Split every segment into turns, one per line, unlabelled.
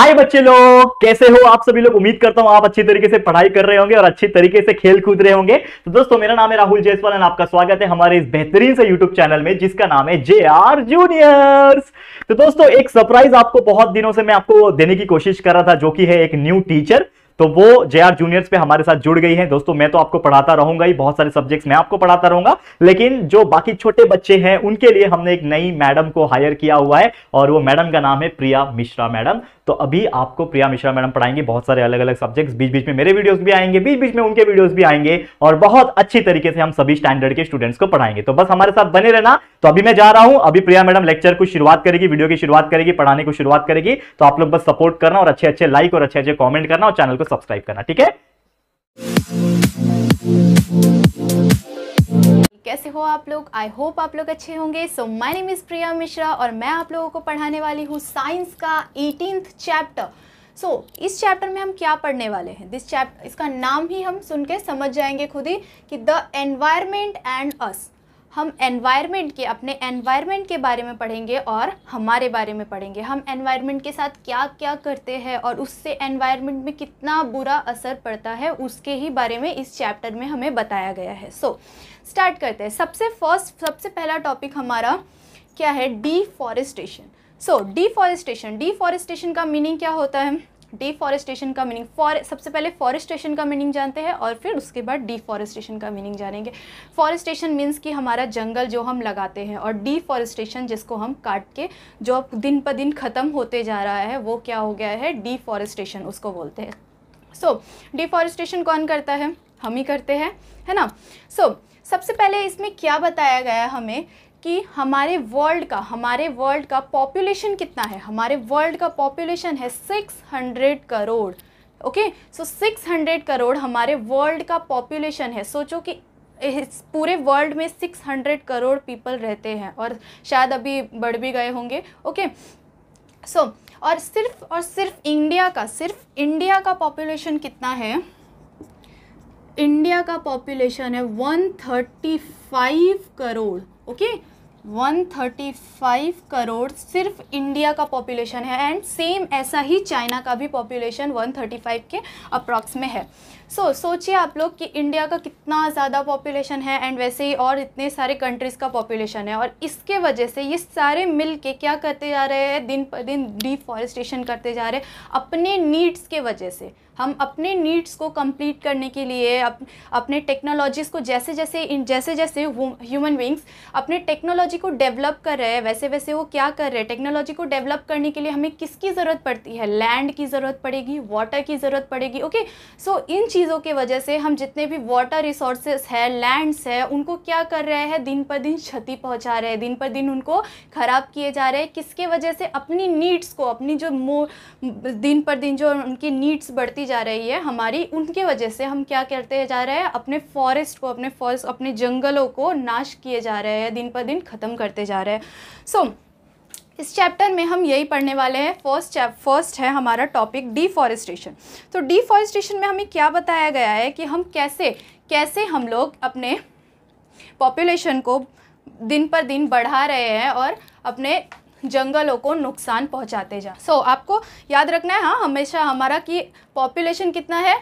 हाय बच्चे लोग कैसे हो आप सभी लोग उम्मीद करता हूं आप अच्छी तरीके से पढ़ाई कर रहे होंगे और अच्छी तरीके से खेल कूद रहे होंगे तो दोस्तों मेरा नाम है राहुल जयसवाल और आपका स्वागत है हमारे इस बेहतरीन से यूट्यूब चैनल में जिसका नाम है जे आर जूनियर्स तो दोस्तों एक सरप्राइज आपको बहुत दिनों से मैं आपको देने की कोशिश कर रहा था जो की है एक न्यू टीचर तो वो जे आर जूनियर्स पे हमारे साथ जुड़ गई है दोस्तों मैं तो आपको पढ़ाता रहूंगा ही बहुत सारे सब्जेक्ट्स मैं आपको पढ़ाता रहूंगा लेकिन जो बाकी छोटे बच्चे हैं उनके लिए हमने एक नई मैडम को हायर किया हुआ है और वो मैडम का नाम है प्रिया मिश्रा मैडम तो अभी आपको प्रिया मिश्रा मैडम पढ़ाएंगे बहुत सारे अलग अलग सब्जेक्ट्स बीच बीच में मेरे वीडियोस भी आएंगे बीच बीच में उनके वीडियोस भी आएंगे और बहुत अच्छी तरीके से हम सभी स्टैंडर्ड के स्टूडेंट्स को पढ़ाएंगे तो बस हमारे साथ बने रहना तो अभी मैं जा रहा हूं अभी प्रिया मैडम लेक्चर को शुरुआत करेगी वीडियो की शुरुआत करेगी पढ़ाने को शुरुआत करेगी तो आप लोग बस सपोर्ट करना और अच्छे अच्छे लाइक और अच्छे अच्छे कॉमेंट करना और चैनल को सब्सक्राइब करना ठीक है कैसे हो आप लोग आई होप आप लोग अच्छे होंगे so my name is Priya Mishra और मैं आप लोगों को पढ़ाने वाली हूँ साइंस का एटीनथ चैप्टर सो so, इस चैप्टर में हम क्या पढ़ने वाले हैं दिस चैप्टर इसका नाम ही हम सुन के समझ जाएंगे खुद ही कि द एनवायरमेंट एंड अस हम एनवायरनमेंट के अपने एनवायरनमेंट के बारे में पढ़ेंगे और हमारे बारे में पढ़ेंगे हम एनवायरनमेंट के साथ क्या क्या करते हैं और उससे एनवायरनमेंट में कितना बुरा असर पड़ता है उसके ही बारे में इस चैप्टर में हमें बताया गया है सो so, स्टार्ट करते हैं सबसे फर्स्ट सबसे पहला टॉपिक हमारा क्या है डीफॉरेस्टेशन सो डिफॉरेस्टेशन डीफॉरेस्टेशन का मीनिंग क्या होता है डिफॉरेस्टेशन का मीनिंग फॉर सबसे पहले फॉरेस्टेशन का मीनिंग जानते हैं और फिर उसके बाद डिफॉरेस्टेशन का मीनिंग जानेंगे फॉरेस्टेशन मीन्स कि हमारा जंगल जो हम लगाते हैं और डिफॉरेस्टेशन जिसको हम काट के जो दिन ब दिन ख़त्म होते जा रहा है वो क्या हो गया है डिफॉरेस्टेशन उसको बोलते हैं सो डिफॉरेस्टेशन कौन करता है हम ही करते हैं है ना सो so, सबसे पहले इसमें क्या बताया गया हमें कि हमारे वर्ल्ड का हमारे वर्ल्ड का पॉपुलेशन कितना है हमारे वर्ल्ड का पॉपुलेशन है 600 करोड़ ओके सो 600 करोड़ हमारे वर्ल्ड का पॉपुलेशन है सोचो कि इस पूरे वर्ल्ड में 600 करोड़ पीपल रहते हैं और शायद अभी बढ़ भी गए होंगे ओके सो और सिर्फ और सिर्फ इंडिया का सिर्फ इंडिया का पॉपुलेशन कितना है इंडिया का पॉपुलेशन है 135 करोड़ ओके okay? 135 करोड़ सिर्फ इंडिया का पॉपुलेशन है एंड सेम ऐसा ही चाइना का भी पॉपुलेशन 135 के अप्रॉक्स में है सो so, सोचिए आप लोग कि इंडिया का कितना ज़्यादा पॉपुलेशन है एंड वैसे ही और इतने सारे कंट्रीज़ का पॉपुलेशन है और इसके वजह से ये सारे मिल के क्या करते जा रहे हैं दिन पर दिन डिफॉरेस्टेशन करते जा रहे हैं अपने नीड्स के वजह से हम अपने नीड्स को कंप्लीट करने के लिए अप, अपने टेक्नोलॉजीज़ को जैसे जैसे इन जैसे जैसे ह्यूमन बींग्स अपने टेक्नोलॉजी को डेवलप कर रहे हैं वैसे वैसे वो क्या कर रहे हैं टेक्नोलॉजी को डेवलप करने के लिए हमें किसकी ज़रूरत पड़ती है लैंड की ज़रूरत पड़ेगी वाटर की ज़रूरत पड़ेगी ओके सो so, इन चीज़ों की वजह से हम जितने भी वाटर रिसोर्सेस है लैंड्स है उनको क्या कर रहे हैं दिन पर दिन क्षति पहुँचा रहे हैं दिन पर दिन उनको ख़राब किए जा रहे हैं किसके वजह से अपनी नीड्स को अपनी जो मो दिन पर दिन जो उनकी नीड्स बढ़ती जा रही है हमारी उनके वजह से हम क्या करते जा रहे हैं अपने फॉरेस्ट को अपने फॉरेस्ट अपने जंगलों को नाश किए जा रहे हैं दिन पर दिन ख़त्म करते जा रहे हैं सो so, इस चैप्टर में हम यही पढ़ने वाले हैं फर्स्ट चैप फर्स्ट है हमारा टॉपिक डिफॉरेस्टेशन तो डिफॉरेस्टेशन में हमें क्या बताया गया है कि हम कैसे कैसे हम लोग अपने पॉपुलेशन को दिन पर दिन बढ़ा रहे हैं और अपने जंगलों को नुकसान पहुंचाते जा सो so, आपको याद रखना है हाँ हमेशा हमारा कि पॉपुलेशन कितना है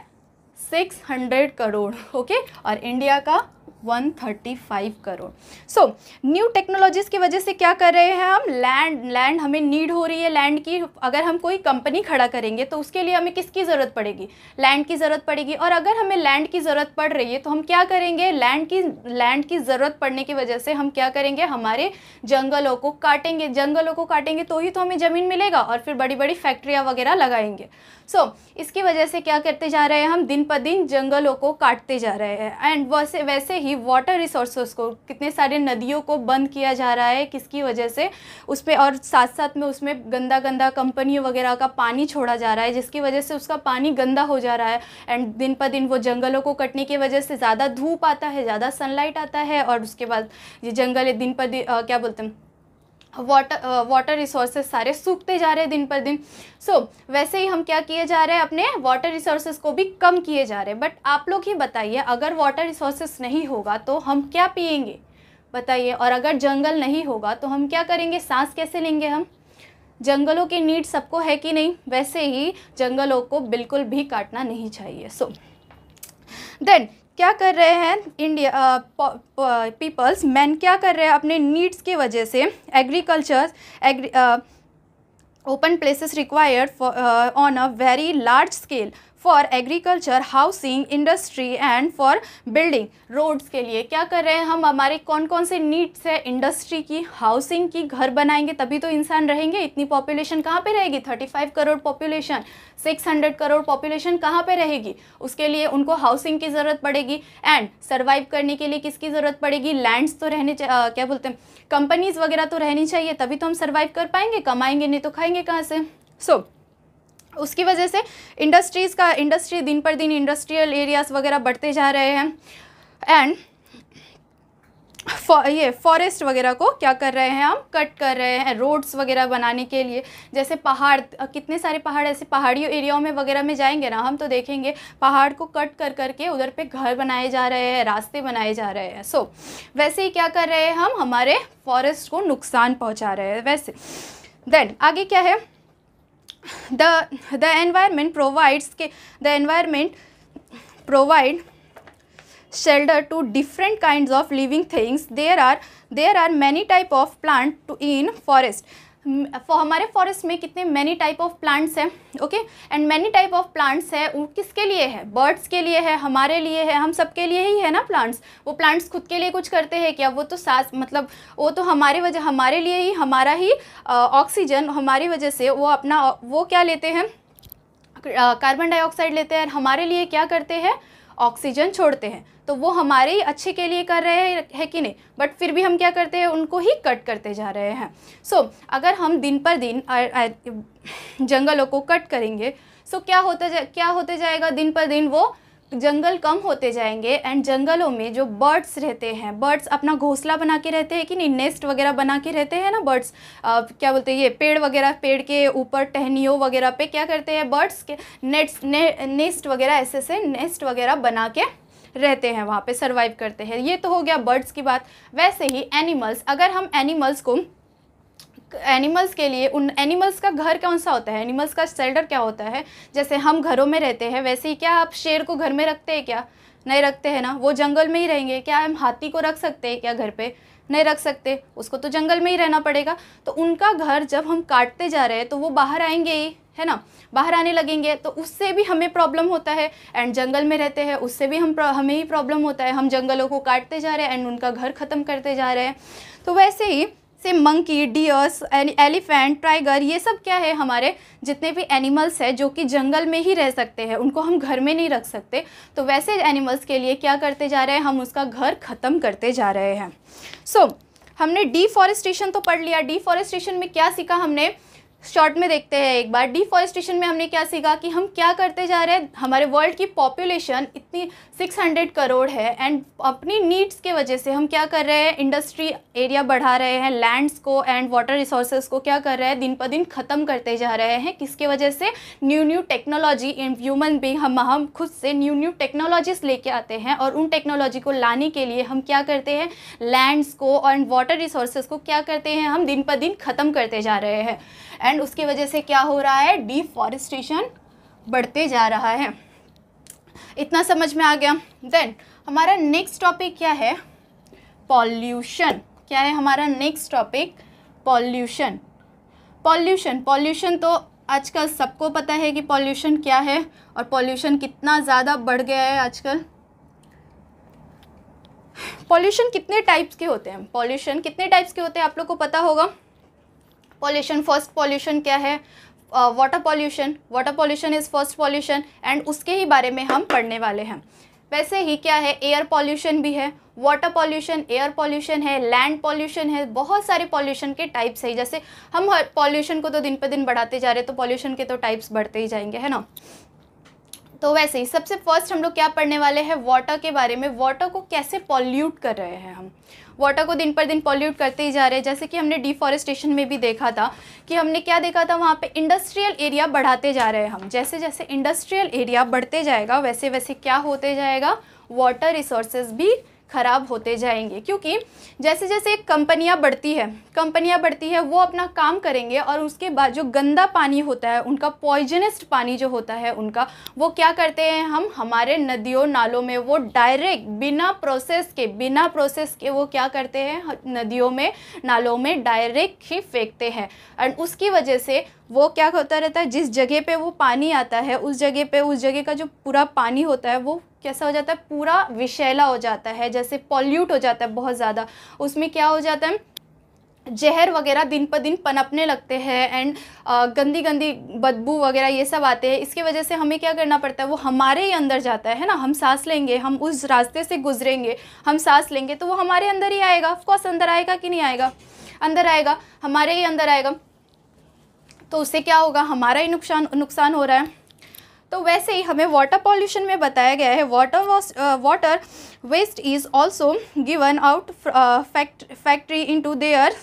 600 करोड़ ओके okay? और इंडिया का 135 करोड़ सो न्यू टेक्नोलॉजीज़ की वजह से क्या कर रहे हैं हम लैंड लैंड हमें नीड हो रही है लैंड की अगर हम कोई कंपनी खड़ा करेंगे तो उसके लिए हमें किसकी ज़रूरत पड़ेगी लैंड की ज़रूरत पड़ेगी और अगर हमें लैंड की ज़रूरत पड़ रही है तो हम क्या करेंगे लैंड की लैंड की ज़रूरत पड़ने की वजह से हम क्या करेंगे हमारे जंगलों को काटेंगे जंगलों को काटेंगे तो ही तो हमें ज़मीन मिलेगा और फिर बड़ी बड़ी फैक्ट्रियाँ वगैरह लगाएंगे सो so, इसकी वजह से क्या करते जा रहे हैं हम दिन पर दिन जंगलों को काटते जा रहे हैं एंड वैसे वैसे ही ही वाटर रिसोर्सेज को कितने सारे नदियों को बंद किया जा रहा है किसकी वजह से उस पर और साथ साथ में उसमें गंदा गंदा कंपनियों वगैरह का पानी छोड़ा जा रहा है जिसकी वजह से उसका पानी गंदा हो जा रहा है एंड दिन पर दिन वो जंगलों को कटने की वजह से ज़्यादा धूप आता है ज़्यादा सनलाइट आता है और उसके बाद ये जंगल दिन पर दिन आ, क्या बोलते हैं वाटर वाटर रिसोर्सेज सारे सूखते जा रहे हैं दिन पर दिन सो so, वैसे ही हम क्या किए जा रहे हैं अपने वाटर रिसोर्सेज को भी कम किए जा रहे हैं बट आप लोग ही बताइए अगर वाटर रिसोर्सेज नहीं होगा तो हम क्या पियेंगे बताइए और अगर जंगल नहीं होगा तो हम क्या करेंगे सांस कैसे लेंगे हम जंगलों की नीड सबको है कि नहीं वैसे ही जंगलों को बिल्कुल भी काटना नहीं चाहिए सो so, देन क्या कर रहे हैं इंडिया पीपल्स मैन क्या कर रहे हैं अपने नीड्स की वजह से agriculture agri open places required on a very large scale for agriculture housing industry and for building roads के लिए क्या कर रहे हैं हम हमारे कौन कौन से नीड्स है इंडस्ट्री की हाउसिंग की घर बनाएंगे तभी तो इंसान रहेंगे इतनी पॉपुलेशन कहाँ पे रहेगी 35 करोड़ पॉपुलेशन 600 करोड़ पॉपुलेशन कहाँ पे रहेगी उसके लिए उनको हाउसिंग की ज़रूरत पड़ेगी एंड सर्वाइव करने के लिए किसकी ज़रूरत पड़ेगी लैंड्स तो रहने आ, क्या बोलते हैं कंपनीज़ वगैरह तो रहनी चाहिए तभी तो हम सर्वाइव कर पाएंगे कमाएंगे नहीं तो खाएंगे कहाँ से सो so, उसकी वजह से इंडस्ट्रीज़ का इंडस्ट्री दिन पर दिन इंडस्ट्रियल एरियाज़ वगैरह बढ़ते जा रहे हैं एंड फॉ ये फॉरेस्ट वगैरह को क्या कर रहे हैं हम कट कर रहे हैं रोड्स वगैरह बनाने के लिए जैसे पहाड़ कितने सारे पहाड़ ऐसे पहाड़ियों एरियाओं में वगैरह में जाएंगे ना हम तो देखेंगे पहाड़ को कट कर करके उधर पे घर बनाए जा रहे हैं रास्ते बनाए जा रहे हैं सो so, वैसे ही क्या कर रहे हैं हम हमारे फॉरेस्ट को नुकसान पहुँचा रहे हैं वैसे देन आगे क्या है the the environment provides the environment provide shelter to different kinds of living things there are there are many type of plant in forest for हमारे फॉरेस्ट में कितने मैनी टाइप ऑफ प्लांट्स हैं okay and many type of plants है वो किसके लिए है birds के लिए है हमारे लिए है हम सबके लिए ही है ना प्लांट्स वो प्लांट्स खुद के लिए कुछ करते हैं क्या वो तो सास मतलब वो तो हमारे वजह हमारे लिए ही हमारा ही ऑक्सीजन हमारी वजह से वो अपना वो क्या लेते हैं कार्बन डाइऑक्साइड लेते हैं हमारे लिए क्या करते हैं ऑक्सीजन छोड़ते हैं तो वो हमारे ही अच्छे के लिए कर रहे हैं है कि नहीं बट फिर भी हम क्या करते हैं उनको ही कट करते जा रहे हैं सो so, अगर हम दिन पर दिन जंगलों को कट करेंगे सो so क्या होता जा क्या होते जाएगा दिन पर दिन वो जंगल कम होते जाएंगे एंड जंगलों में जो बर्ड्स रहते हैं बर्ड्स अपना घोंसला बना के रहते हैं कि नहीं नेस्ट वगैरह बना के रहते हैं ना बर्ड्स क्या बोलते हैं ये पेड़ वगैरह पेड़ के ऊपर टहनियों वगैरह पे क्या करते हैं बर्ड्स के नेट्स ने, नेस्ट वगैरह ऐसे ऐसे नेस्ट वगैरह बना के रहते हैं वहाँ पे सर्वाइव करते हैं ये तो हो गया बर्ड्स की बात वैसे ही एनिमल्स अगर हम एनिमल्स को एनिमल्स के लिए उन एनिमल्स का घर कौन सा होता है एनिमल्स का शेल्टर क्या होता है जैसे हम घरों में रहते हैं वैसे ही क्या आप शेर को घर में रखते हैं क्या नहीं रखते हैं ना वो जंगल में ही रहेंगे क्या हम हाथी को रख सकते हैं क्या घर पर नहीं रख सकते उसको तो जंगल में ही रहना पड़ेगा तो उनका घर जब हम काटते जा रहे हैं तो वो बाहर आएंगे ही है ना बाहर आने लगेंगे तो उससे भी हमें प्रॉब्लम होता है एंड जंगल में रहते हैं उससे भी हम हमें ही प्रॉब्लम होता है हम जंगलों को काटते जा रहे हैं एंड उनका घर ख़त्म करते जा रहे हैं तो वैसे ही से मंकी डियर्स एलिफेंट टाइगर ये सब क्या है हमारे जितने भी एनिमल्स हैं जो कि जंगल में ही रह सकते हैं उनको हम घर में नहीं रख सकते तो वैसे एनिमल्स के लिए क्या करते जा रहे हैं हम उसका घर ख़त्म करते जा रहे हैं सो so, हमने डिफॉरेस्टेशन तो पढ़ लिया डिफॉरेस्टेशन में क्या सीखा हमने शॉर्ट में देखते हैं एक बार डिफॉरेस्टेशन में हमने क्या सीखा कि हम क्या करते जा रहे हैं हमारे वर्ल्ड की पॉपुलेशन इतनी 600 करोड़ है एंड अपनी नीड्स के वजह से हम क्या कर रहे हैं इंडस्ट्री एरिया बढ़ा रहे हैं लैंड्स को एंड वाटर रिसोर्सेज को क्या कर रहे हैं दिन ब दिन ख़त्म करते जा रहे हैं किसके वजह से new new technology in human being हम हम खुद से न्यू न्यू टेक्नोलॉजीज लेके आते हैं और उन टेक्नोलॉजी को लाने के लिए हम क्या करते हैं लैंड्स को एंड वाटर रिसोर्सेज को क्या करते हैं हम दिन ब दिन ख़त्म करते जा रहे हैं एंड उसकी वजह से क्या हो रहा है डिफॉरेस्टेशन बढ़ते जा रहा है इतना समझ में आ गया देन हमारा नेक्स्ट टॉपिक क्या है पॉल्यूशन क्या है हमारा next topic pollution pollution pollution तो आजकल सबको पता है कि पॉल्यूशन क्या है और पॉल्यूशन कितना ज़्यादा बढ़ गया है आजकल पॉल्यूशन कितने टाइप्स के होते हैं पॉल्यूशन कितने टाइप्स के होते हैं आप लोग को पता होगा पॉल्यूशन फर्स्ट पॉल्यूशन क्या है water pollution water pollution is first pollution and उसके ही बारे में हम पढ़ने वाले हैं वैसे ही क्या है एयर पॉल्यूशन भी है वाटर पॉल्यूशन एयर पॉल्यूशन है लैंड पॉल्यूशन है बहुत सारे पॉल्यूशन के टाइप्स है जैसे हम पॉल्यूशन को तो दिन पे दिन बढ़ाते जा रहे हैं तो पॉल्यूशन के तो टाइप्स बढ़ते ही जाएंगे है ना तो वैसे ही सबसे फर्स्ट हम लोग क्या पढ़ने वाले हैं वाटर के बारे में वाटर को कैसे पॉल्यूट कर रहे हैं हम वाटर को दिन पर दिन पॉल्यूट करते ही जा रहे हैं जैसे कि हमने डिफॉरेस्टेशन में भी देखा था कि हमने क्या देखा था वहाँ पे इंडस्ट्रियल एरिया बढ़ाते जा रहे हैं हम जैसे जैसे इंडस्ट्रियल एरिया बढ़ते जाएगा वैसे वैसे क्या होते जाएगा वाटर रिसोर्सेज भी ख़राब होते जाएंगे क्योंकि जैसे जैसे कंपनियाँ बढ़ती है कंपनियाँ बढ़ती है वो अपना काम करेंगे और उसके बाद जो गंदा पानी होता है उनका पॉइजनस्ड पानी जो होता है उनका वो क्या करते हैं हम हमारे नदियों नालों में वो डायरेक्ट बिना प्रोसेस के बिना प्रोसेस के वो क्या करते हैं नदियों में नालों में डायरेक्ट ही फेंकते हैं एंड उसकी वजह से वो क्या होता रहता है जिस जगह पे वो पानी आता है उस जगह पे उस जगह का जो पूरा पानी होता है वो कैसा हो जाता है पूरा विषैला हो जाता है जैसे पॉल्यूट हो जाता है बहुत ज़्यादा उसमें क्या हो जाता है जहर वगैरह दिन पर दिन पनपने लगते हैं एंड गंदी गंदी बदबू वगैरह ये सब आते हैं इसकी वजह से हमें क्या करना पड़ता है वो हमारे ही अंदर जाता है ना हम सांस लेंगे हम उस रास्ते से गुजरेंगे हम सांस लेंगे तो वो हमारे अंदर ही आएगा ऑफकोर्स अंदर आएगा कि नहीं आएगा अंदर आएगा हमारे ही अंदर आएगा तो उससे क्या होगा हमारा ही नुकसान नुकसान हो रहा है तो वैसे ही हमें वाटर पॉल्यूशन में बताया गया है water water waste is also given out factory into their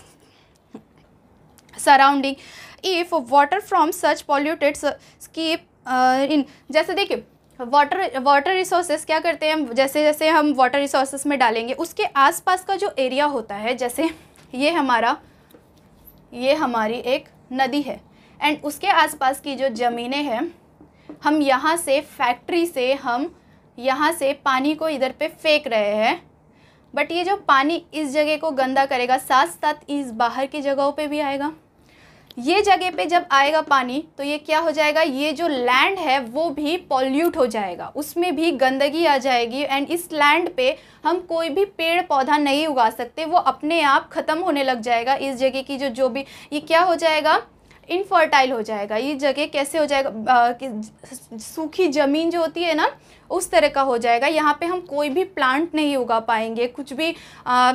surrounding if water from such polluted seep in जैसे देखिए वाटर वाटर रिसोर्सेस क्या करते हैं जैसे जैसे हम वाटर रिसोर्सेस में डालेंगे उसके आसपास का जो एरिया होता है जैसे ये हमारा ये हमारी एक नदी है एंड उसके आसपास की जो ज़मीनें हैं हम यहाँ से फैक्ट्री से हम यहाँ से पानी को इधर पे फेंक रहे हैं बट ये जो पानी इस जगह को गंदा करेगा साथ साथ इस बाहर की जगहों पे भी आएगा ये जगह पे जब आएगा पानी तो ये क्या हो जाएगा ये जो लैंड है वो भी पॉल्यूट हो जाएगा उसमें भी गंदगी आ जाएगी एंड इस लैंड पे हम कोई भी पेड़ पौधा नहीं उगा सकते वो अपने आप ख़त्म होने लग जाएगा इस जगह की जो जो भी ये क्या हो जाएगा इनफर्टाइल हो जाएगा ये जगह कैसे हो जाएगा सूखी ज़मीन जो होती है ना उस तरह का हो जाएगा यहाँ पे हम कोई भी प्लांट नहीं उगा पाएंगे कुछ भी आ,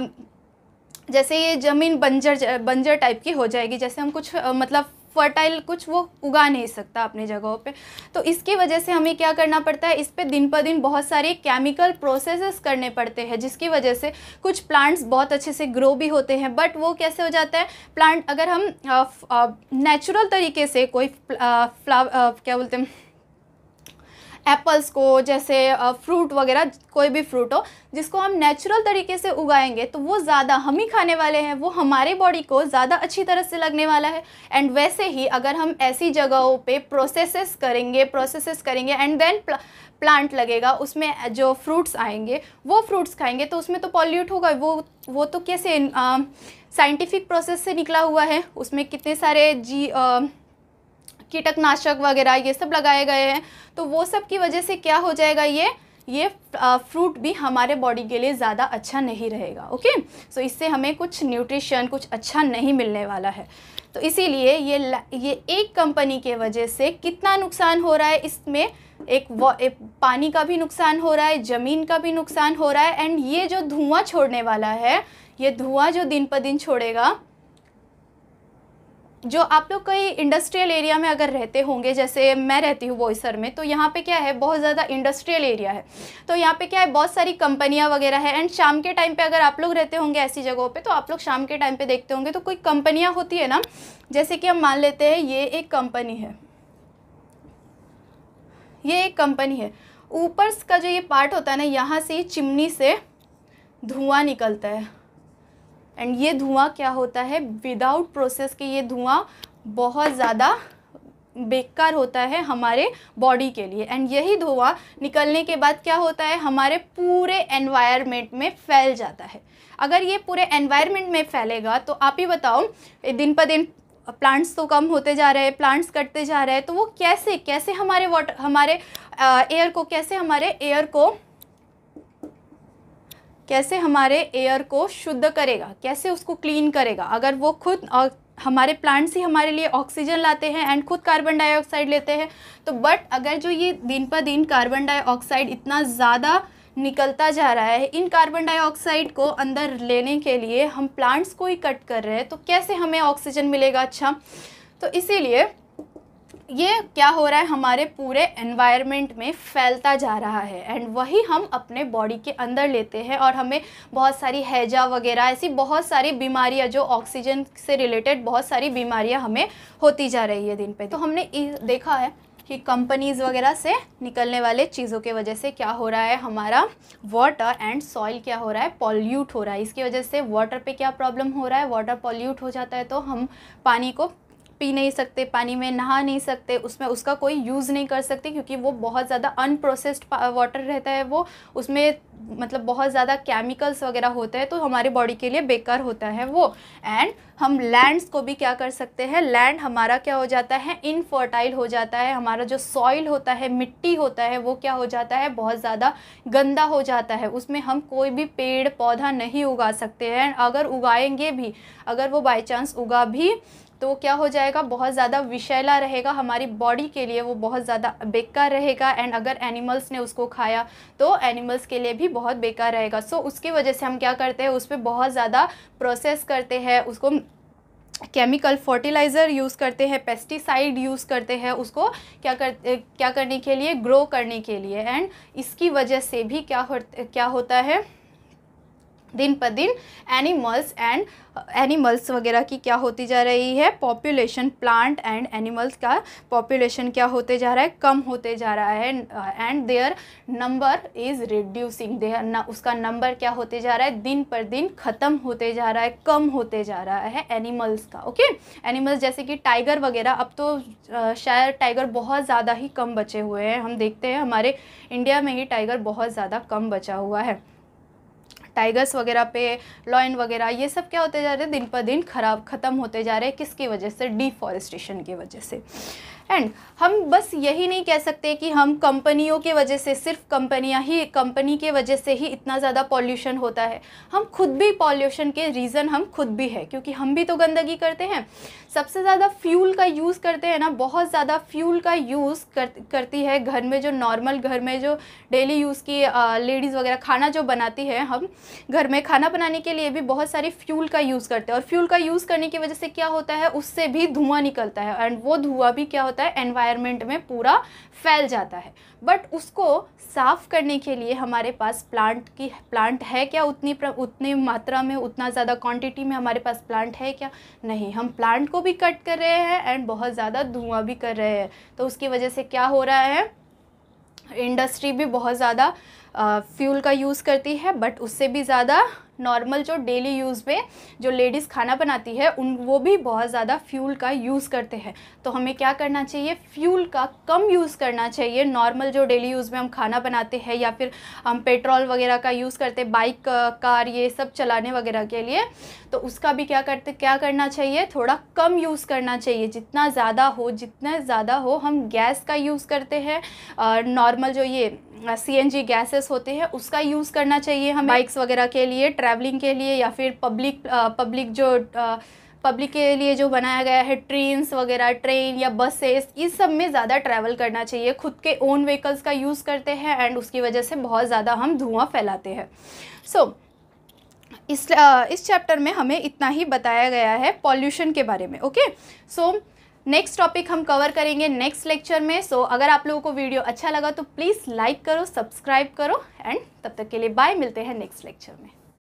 जैसे ये ज़मीन बंजर बंजर टाइप की हो जाएगी जैसे हम कुछ मतलब फर्टाइल कुछ वो उगा नहीं सकता अपनी जगहों पे तो इसकी वजह से हमें क्या करना पड़ता है इस पर दिन ब दिन बहुत सारे केमिकल प्रोसेसेस करने पड़ते हैं जिसकी वजह से कुछ प्लांट्स बहुत अच्छे से ग्रो भी होते हैं बट वो कैसे हो जाता है प्लांट अगर हम नेचुरल तरीके से कोई फ्लाव क्या बोलते हैं एप्पल्स को जैसे फ्रूट वगैरह कोई भी फ्रूट हो जिसको हम नेचुरल तरीके से उगाएंगे तो वो ज़्यादा हम ही खाने वाले हैं वो हमारे बॉडी को ज़्यादा अच्छी तरह से लगने वाला है एंड वैसे ही अगर हम ऐसी जगहों पे प्रोसेसेस करेंगे प्रोसेसेस करेंगे एंड देन प्लांट लगेगा उसमें जो फ्रूट्स आएंगे वो फ्रूट्स खाएंगे तो उसमें तो पॉल्यूट होगा वो वो तो कैसे साइंटिफिक प्रोसेस से निकला हुआ है उसमें कितने सारे जी आ, कीटकनाशक वगैरह ये सब लगाए गए हैं तो वो सब की वजह से क्या हो जाएगा ये ये फ्रूट भी हमारे बॉडी के लिए ज़्यादा अच्छा नहीं रहेगा ओके सो इससे हमें कुछ न्यूट्रिशन कुछ अच्छा नहीं मिलने वाला है तो इसीलिए ये ये एक कंपनी के वजह से कितना नुकसान हो रहा है इसमें एक, एक पानी का भी नुकसान हो रहा है ज़मीन का भी नुकसान हो रहा है एंड ये जो धुआँ छोड़ने वाला है ये धुआं जो दिन पर दिन छोड़ेगा जो आप लोग कई इंडस्ट्रियल एरिया में अगर रहते होंगे जैसे मैं रहती हूँ बोईसर में तो यहाँ पे क्या है बहुत ज़्यादा इंडस्ट्रियल एरिया है तो यहाँ पे क्या है बहुत सारी कंपनियाँ वगैरह है एंड शाम के टाइम पे अगर आप लोग रहते होंगे ऐसी जगहों पे तो आप लोग शाम के टाइम पे देखते होंगे तो कोई कंपनियाँ होती है ना जैसे कि हम मान लेते हैं ये एक कंपनी है ये एक कंपनी है ऊपर का जो ये पार्ट होता है ना यहाँ से चिमनी से धुआं निकलता है एंड ये धुआं क्या होता है विदाउट प्रोसेस के ये धुआं बहुत ज़्यादा बेकार होता है हमारे बॉडी के लिए एंड यही धुआं निकलने के बाद क्या होता है हमारे पूरे एनवायरनमेंट में फैल जाता है अगर ये पूरे एनवायरनमेंट में फैलेगा तो आप ही बताओ दिन पर दिन प्लांट्स तो कम होते जा रहे हैं प्लांट्स कटते जा रहे हैं तो वो कैसे कैसे हमारे वाटर हमारे एयर को कैसे हमारे एयर को कैसे हमारे एयर को शुद्ध करेगा कैसे उसको क्लीन करेगा अगर वो खुद हमारे प्लांट्स ही हमारे लिए ऑक्सीजन लाते हैं एंड खुद कार्बन डाइऑक्साइड लेते हैं तो बट अगर जो ये दिन पर दिन कार्बन डाइऑक्साइड इतना ज़्यादा निकलता जा रहा है इन कार्बन डाइऑक्साइड को अंदर लेने के लिए हम प्लांट्स को ही कट कर रहे हैं तो कैसे हमें ऑक्सीजन मिलेगा अच्छा तो इसीलिए ये क्या हो रहा है हमारे पूरे एनवायरनमेंट में फैलता जा रहा है एंड वही हम अपने बॉडी के अंदर लेते हैं और हमें बहुत सारी हैजा वगैरह ऐसी बहुत सारी बीमारियां जो ऑक्सीजन से रिलेटेड बहुत सारी बीमारियां हमें होती जा रही है दिन पे तो हमने देखा है कि कंपनीज़ वगैरह से निकलने वाले चीज़ों के वजह से क्या हो रहा है हमारा वाटर एंड सॉइल क्या हो रहा है पॉल्यूट हो रहा है इसकी वजह से वाटर पे क्या प्रॉब्लम हो रहा है वाटर पॉल्यूट हो जाता है तो हम पानी को पी नहीं सकते पानी में नहा नहीं सकते उसमें उसका कोई यूज़ नहीं कर सकते क्योंकि वो बहुत ज़्यादा अनप्रोसेस्ड वाटर रहता है वो उसमें मतलब बहुत ज़्यादा केमिकल्स वगैरह होते हैं तो हमारे बॉडी के लिए बेकार होता है वो एंड हम लैंड्स को भी क्या कर सकते हैं लैंड हमारा क्या हो जाता है इनफर्टाइल हो जाता है हमारा जो सॉइल होता है मिट्टी होता है वो क्या हो जाता है बहुत ज़्यादा गंदा हो जाता है उसमें हम कोई भी पेड़ पौधा नहीं उगा सकते हैं अगर उगाएंगे भी अगर वो बाई चांस उगा भी तो वो क्या हो जाएगा बहुत ज़्यादा विषैला रहेगा हमारी बॉडी के लिए वो बहुत ज़्यादा बेकार रहेगा एंड अगर एनिमल्स ने उसको खाया तो एनिमल्स के लिए भी बहुत बेकार रहेगा सो so, उसकी वजह से हम क्या करते हैं उस पर बहुत ज़्यादा प्रोसेस करते हैं उसको केमिकल फर्टिलाइज़र यूज़ करते हैं पेस्टिसाइड यूज़ करते हैं उसको क्या कर क्या करने के लिए ग्रो करने के लिए एंड इसकी वजह से भी क्या हो क्या होता है दिन पर दिन एनिमल्स एंड एनिमल्स वगैरह की क्या होती जा रही है पॉपुलेशन प्लांट एंड एनिमल्स का पॉपुलेशन क्या होते जा रहा है कम होते जा रहा है and their number is reducing their न उसका नंबर क्या होते जा रहा है दिन पर दिन ख़त्म होते जा रहा है कम होते जा रहा है एनिमल्स का ओके okay? एनिमल्स जैसे कि टाइगर वगैरह अब तो uh, शायद टाइगर बहुत ज़्यादा ही कम बचे हुए हैं हम देखते हैं हमारे इंडिया में ही टाइगर बहुत ज़्यादा कम बचा हुआ है टाइगर्स वगैरह पे लॉयन वगैरह ये सब क्या होते जा रहे हैं दिन पर दिन खराब ख़त्म होते जा रहे हैं किसकी वजह से डिफॉरेस्टेशन की वजह से एंड हम बस यही नहीं कह सकते कि हम कंपनियों के वजह से सिर्फ कंपनियां ही कंपनी के वजह से ही इतना ज़्यादा पॉल्यूशन होता है हम खुद भी पॉल्यूशन के रीज़न हम खुद भी है क्योंकि हम भी तो गंदगी करते हैं सबसे ज़्यादा फ्यूल का यूज़ करते हैं ना बहुत ज़्यादा फ्यूल का यूज़ कर, करती है घर में जो नॉर्मल घर में जो डेली यूज़ की लेडीज़ वगैरह खाना जो बनाती है हम घर में खाना बनाने के लिए भी बहुत सारे फ्यूल का यूज़ करते हैं और फ्यूल का यूज़ करने की वजह से क्या होता है उससे भी धुआँ निकलता है एंड वो धुआँ भी क्या होता है होता है एनवायरमेंट में पूरा फैल जाता है बट उसको साफ़ करने के लिए हमारे पास प्लांट की प्लांट है क्या उतनी प्र, उतनी मात्रा में उतना ज़्यादा क्वांटिटी में हमारे पास प्लांट है क्या नहीं हम प्लांट को भी कट कर रहे हैं एंड बहुत ज़्यादा धुआं भी कर रहे हैं तो उसकी वजह से क्या हो रहा है इंडस्ट्री भी बहुत ज़्यादा फ्यूल का यूज़ करती है बट उससे भी ज़्यादा नॉर्मल जो डेली यूज़ में जो लेडीज़ खाना बनाती है उन वो भी बहुत ज़्यादा फ्यूल का यूज़ करते हैं तो हमें क्या करना चाहिए फ्यूल का कम यूज़ करना चाहिए नॉर्मल जो डेली यूज़ में हम खाना बनाते हैं या फिर हम पेट्रोल वगैरह का यूज़ करते बाइक कार ये सब चलाने वगैरह के लिए तो उसका भी क्या करते क्या करना चाहिए थोड़ा कम यूज़ करना चाहिए जितना ज़्यादा हो जितना ज़्यादा हो हम गैस का यूज़ करते हैं नॉर्मल जो ये सीएनजी गैसेस होते हैं उसका यूज़ करना चाहिए हमें बाइक्स वगैरह के लिए ट्रैवलिंग के लिए या फिर पब्लिक पब्लिक जो पब्लिक के लिए जो बनाया गया है ट्रेन्स वगैरह ट्रेन या बसेस इस सब में ज़्यादा ट्रैवल करना चाहिए खुद के ओन व्हीकल्स का यूज़ करते हैं एंड उसकी वजह से बहुत ज़्यादा हम धुआं फैलाते हैं सो so, इस इस चैप्टर में हमें इतना ही बताया गया है पॉल्यूशन के बारे में okay so so, next topic हम कवर करेंगे नेक्स्ट लेक्चर में सो so, अगर आप लोगों को वीडियो अच्छा लगा तो प्लीज़ लाइक करो सब्सक्राइब करो एंड तब तक के लिए बाय मिलते हैं नेक्स्ट लेक्चर में